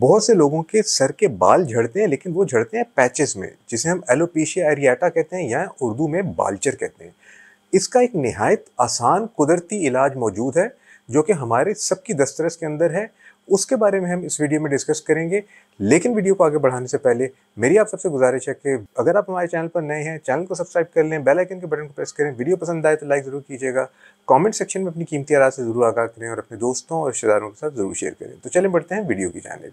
बहुत से लोगों के सर के बाल झड़ते हैं लेकिन वो झड़ते हैं पैचेस में जिसे हम एलोपीशिया एरियाटा कहते हैं या उर्दू में बालचर कहते हैं इसका एक नहायत आसान कुदरती इलाज मौजूद है जो कि हमारे सबकी दस्तरस के अंदर है उसके बारे में हम इस वीडियो में डिस्कस करेंगे लेकिन वीडियो को आगे बढ़ाने से पहले मेरी आप सबसे गुजारिश है कि अगर आप हमारे चैनल पर नए हैं चैनल को सब्सक्राइब कर लें बेल आइकन के बटन को प्रेस करें वीडियो पसंद आए तो लाइक ज़रूर कीजिएगा कमेंट सेक्शन में अपनी कीमती आराज से ज़रूर आगाह करें और अपने दोस्तों और रिश्तेदारों के साथ ज़रूर शेयर करें तो चलें बढ़ते हैं वीडियो की जानेब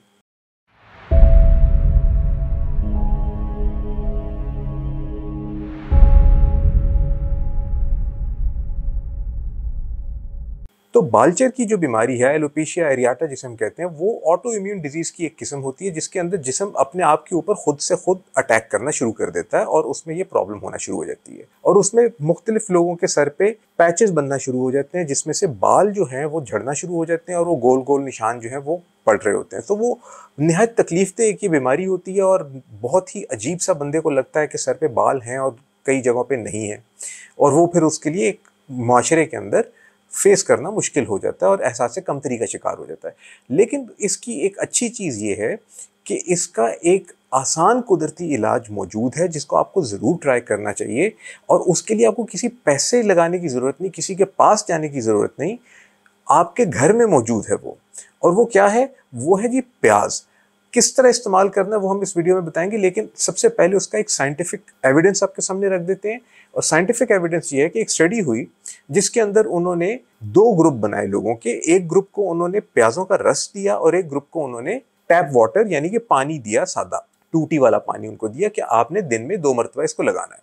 तो बालचर की जो बीमारी है एलोपेशिया एरियाटा जिसे हम कहते हैं वो ऑटो इम्यून डिजीज़ की एक किस्म होती है जिसके अंदर जिसम अपने आप के ऊपर खुद से खुद अटैक करना शुरू कर देता है और उसमें ये प्रॉब्लम होना शुरू हो जाती है और उसमें मुख्तलिफ लोगों के सर पे पैचेस बनना शुरू हो जाते हैं जिसमें से बाल जो हैं वो झड़ना शुरू हो जाते हैं और वो गोल गोल निशान जो है वो पड़ रहे होते हैं तो वो नहायत तकलीफ दे की बीमारी होती है और बहुत ही अजीब सा बंदे को लगता है कि सर पे बाल हैं और कई जगहों पे नहीं है और वो फिर उसके लिए एक माशरे के अंदर फेस करना मुश्किल हो जाता है और एहसास कमतरी का शिकार हो जाता है लेकिन इसकी एक अच्छी चीज़ ये है कि इसका एक आसान कुदरती इलाज मौजूद है जिसको आपको ज़रूर ट्राई करना चाहिए और उसके लिए आपको किसी पैसे लगाने की ज़रूरत नहीं किसी के पास जाने की ज़रूरत नहीं आपके घर में मौजूद है वो और वो क्या है वो है जी प्याज किस तरह इस्तेमाल करना है वो हम इस वीडियो में बताएंगे लेकिन सबसे पहले उसका एक साइंटिफिक एविडेंस आपके सामने रख देते हैं और साइंटिफिक एविडेंस ये है कि एक स्टडी हुई जिसके अंदर उन्होंने दो ग्रुप बनाए लोगों के एक ग्रुप को उन्होंने प्याजों का रस दिया और एक ग्रुप को उन्होंने टैप वाटर यानी कि पानी दिया सादा टूटी वाला पानी उनको दिया कि आपने दिन में दो मरतबा इसको लगाना है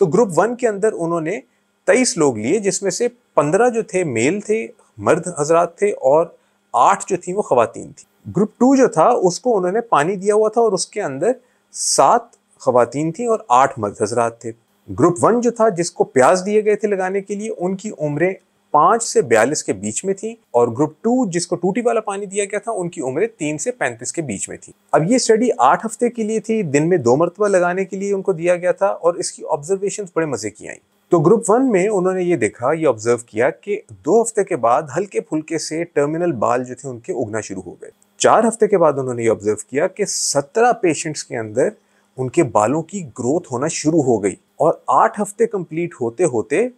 तो ग्रुप वन के अंदर उन्होंने तेईस लोग लिए जिसमें से पंद्रह जो थे मेल थे मर्द हजरात थे और आठ जो थी वो खातन थी ग्रुप टू जो था उसको उन्होंने पानी दिया हुआ था और उसके अंदर सात खातन थी और आठ मर्द हजरात थे ग्रुप वन जो था जिसको प्याज दिए गए थे लगाने के लिए उनकी उम्रें पाँच से बयालीस के बीच में थी और ग्रुप टू जिसको टूटी वाला पानी दिया गया था उनकी उम्रें तीन से पैंतीस के बीच में थी अब ये स्टडी आठ हफ्ते के लिए थी दिन में दो मरतबा लगाने के लिए उनको दिया गया था और इसकी ऑब्जर्वेशन बड़े मज़े की आई तो ग्रुप वन में उन्होंने ये देखा ये ऑब्जर्व किया कि दो हफ्ते के बाद हल्के फुल्के से टर्मिनल बाल जो थे उनके उगना शुरू हो गए चार हफ्ते के बाद उन्होंने ये ऑब्जर्व किया कि सत्रह पेशेंट्स के अंदर उनके बालों की ग्रोथ होना शुरू हो गई और आठ हफ्ते कंप्लीट होते होते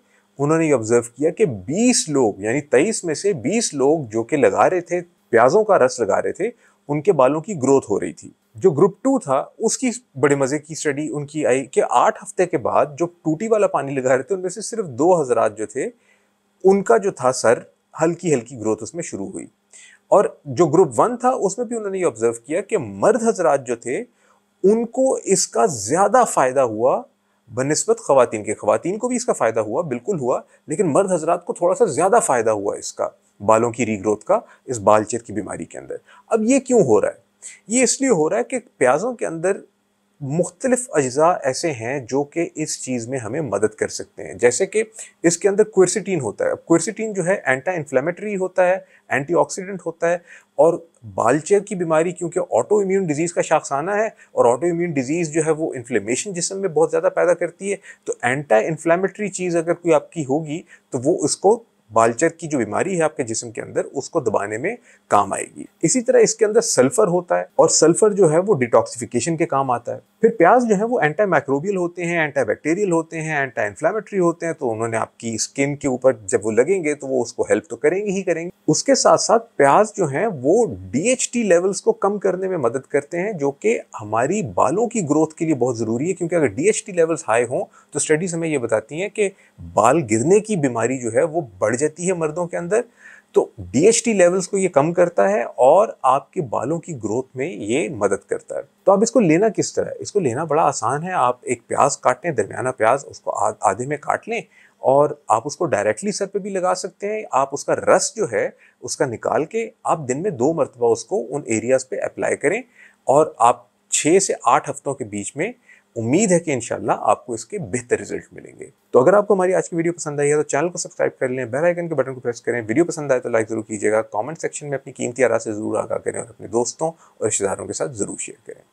उन्होंने ये ऑब्जर्व किया कि 20 लोग यानी 23 में से 20 लोग जो कि लगा रहे थे प्याजों का रस लगा रहे थे उनके बालों की ग्रोथ हो रही थी जो ग्रुप टू था उसकी बड़े मज़े की स्टडी उनकी आई कि आठ हफ्ते के बाद जो टूटी वाला पानी लगा रहे थे उनमें से सिर्फ दो हज़रात जो थे उनका जो था सर हल्की हल्की ग्रोथ उसमें शुरू हुई और जो ग्रुप वन था उसमें भी उन्होंने ये ऑब्ज़र्व किया कि मर्द हजरात जो थे उनको इसका ज़्यादा फ़ायदा हुआ बनस्बत ख़ातन के खातन को भी इसका फ़ायदा हुआ बिल्कुल हुआ लेकिन मर्द हजरात को थोड़ा सा ज़्यादा फ़ायदा हुआ इसका बालों की रीग्रोथ का इस बालचेत की बीमारी के अंदर अब ये क्यों हो रहा है ये इसलिए हो रहा है कि प्याज़ों के अंदर मुख्तलिफ अज्जा ऐसे हैं जो कि इस चीज़ में हमें मदद कर सकते हैं जैसे कि इसके अंदर क्वेरसिटीन होता है अब क्वेरसिटीन जो है एंटा इन्फ्लेमेटरी होता है एंटीऑक्सीडेंट होता है और बालचेर की बीमारी क्योंकि ऑटो इम्यून डिजीज़ का शाखसाना है और ऑटो इम्यून डिजीज़ जो है वो इन्फ्लेमेशन जिसम में बहुत ज़्यादा पैदा करती है तो एंटा इन्फ्लेमेटरी चीज़ अगर कोई आपकी होगी तो वो उसको बालचर की जो बीमारी है आपके जिसम के अंदर उसको दबाने में काम आएगी इसी तरह इसके अंदर सल्फर होता है और सल्फर जो है वो डिटॉक्सिफिकेशन के काम आता है फिर प्याज जो है वो एंटी माइक्रोबियल होते हैं एंटी बैक्टीरियल होते हैं एंटी इन्फ्लामेटरी होते हैं तो उन्होंने आपकी स्किन के ऊपर जब वो लगेंगे तो वो उसको हेल्प तो करेंगे ही करेंगे उसके साथ साथ प्याज जो है वो डी लेवल्स को कम करने में मदद करते हैं जो कि हमारी बालों की ग्रोथ के लिए बहुत ज़रूरी है क्योंकि अगर डी लेवल्स हाई हों तो स्टडीज़ हमें ये बताती हैं कि बाल गिरने की बीमारी जो है वो बढ़ जाती है मर्दों के अंदर तो डी लेवल्स को ये कम करता है और आपके बालों की ग्रोथ में ये मदद करता है तो आप इसको लेना किस तरह इसको लेना बड़ा आसान है आप एक प्याज काट लें दरमियाना प्याज उसको आधे में काट लें और आप उसको डायरेक्टली सर पे भी लगा सकते हैं आप उसका रस जो है उसका निकाल के आप दिन में दो मरतबा उसको उन एरियाज़ पे अप्लाई करें और आप छः से आठ हफ्तों के बीच में उम्मीद है कि इंशाल्लाह आपको इसके बेहतर रिजल्ट मिलेंगे तो अगर आपको हमारी आज की वीडियो पसंद आई है तो चैनल को सब्सक्राइब कर लें बेल आइकन के बटन को प्रेस करें वीडियो पसंद आए तो लाइक जरूर कीजिएगा कमेंट सेक्शन में अपनी कीमती आरा से जरूर आगा करें और अपने दोस्तों और रिश्तेदारों के साथ जरूर शेयर करें